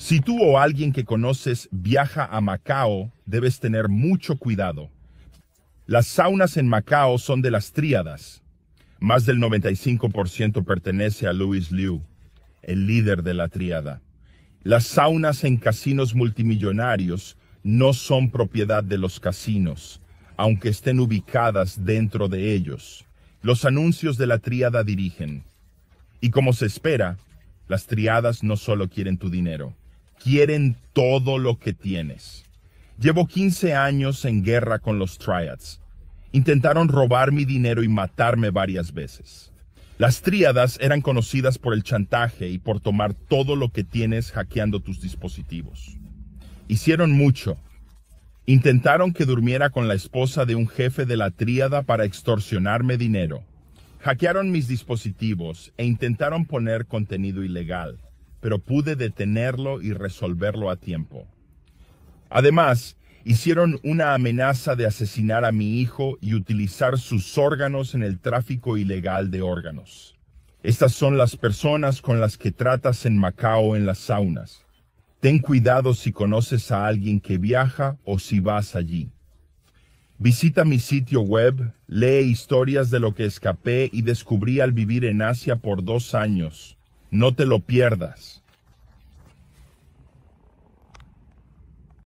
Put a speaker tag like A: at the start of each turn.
A: Si tú o alguien que conoces viaja a Macao, debes tener mucho cuidado. Las saunas en Macao son de las tríadas. Más del 95% pertenece a Louis Liu, el líder de la tríada. Las saunas en casinos multimillonarios no son propiedad de los casinos, aunque estén ubicadas dentro de ellos. Los anuncios de la tríada dirigen. Y como se espera, las triadas no solo quieren tu dinero, quieren todo lo que tienes. Llevo 15 años en guerra con los triads. Intentaron robar mi dinero y matarme varias veces. Las tríadas eran conocidas por el chantaje y por tomar todo lo que tienes hackeando tus dispositivos. Hicieron mucho. Intentaron que durmiera con la esposa de un jefe de la tríada para extorsionarme dinero. Hackearon mis dispositivos e intentaron poner contenido ilegal pero pude detenerlo y resolverlo a tiempo. Además, hicieron una amenaza de asesinar a mi hijo y utilizar sus órganos en el tráfico ilegal de órganos. Estas son las personas con las que tratas en Macao en las saunas. Ten cuidado si conoces a alguien que viaja o si vas allí. Visita mi sitio web, lee historias de lo que escapé y descubrí al vivir en Asia por dos años no te lo pierdas.